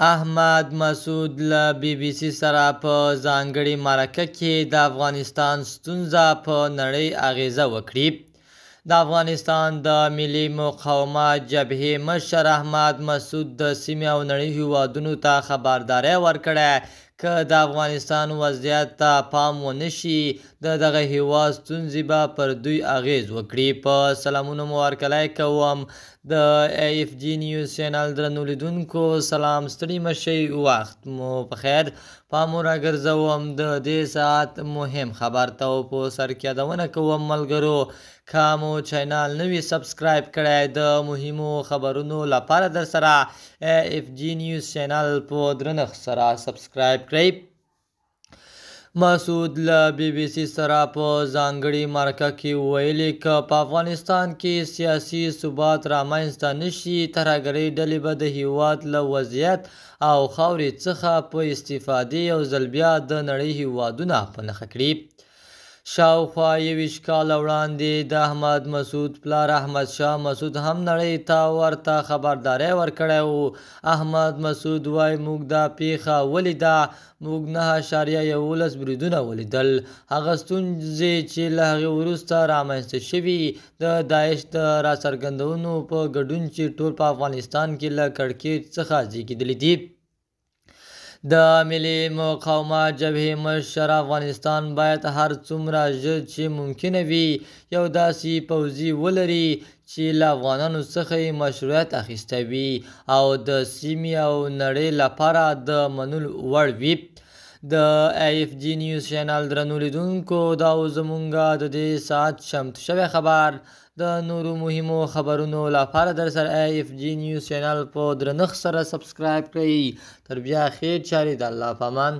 احمد مسعود له بي بي سي سره په ځانګړې مرکه کې د افغانستان ستونزه په نړۍ اغیزه وکړي د افغانستان د ملي مقاومت جبهې مشر احمد مسعود د سیمې او نړۍ هیوادونو ته خبرداری ورکړی که د افغانستان وضعیت ته پام ونه شي د دغه هیواد ستونزې به پر دوی اغیز وکړي په سلامونو مو هرکلی کوم د ایف جی نیوز چینل درنو لیدونکو سلام ستړي مشئ وخت مو په خیر پام راګرځوم د دې ساعت مهم خبر ته په سر کې یادونه کوم ملګرو که مو چینل نوی سبسکرایب کړی د مهمو خبرونو لپاره در سره ایف جی نیوز چینل په درنښت سره سبسکرایب کړئ مسعود له بي بي سي سره په ځانګړي مرکه کې ویلي ک په افغانستان کې سیاسي ثبات رامنځته نشي ترهګري ډلې به د هیواد له وضعیت او خاورې څخه په استفادې او ځل بیا د نړۍ هیوادونه په نښه کړي شاوخوا یویشت کاله وړاندې د احمد مسعود پلار احمد شاه مسعود هم نړۍ ته ورته خبرداری ورکړی و احمد مسعود وای موږ دا پیښه ولیده موږ نه اشاریه یولس بریدونه ولیدل هغه ستونزې چې له هغې وروسته رامنځته شوي د داعش د راڅرګندونو په ګډون چې ټول په افغانستان کې له کړکېچ څخه زیږېدلي دي د ملي مقاومت جبهې مشر افغانستان باید هر څومره ژر چې ممکنه وي یو داسې پوځي ولري چې له افغانانو څخه یې مشروعیت اخیسته وي او د سیمې او نړۍ لپاره د منلو وړ وي د ایف جی نیوز چینل درنو لیدونکو دا زمونږه د دې ساعت چمتو شوی خبر د نورو مهمو خبرونو لپاره در سره ایف جی نیوز چینل په درنښت سره سبسکرایب کړئ تر بیا خیر چاري د الله پامان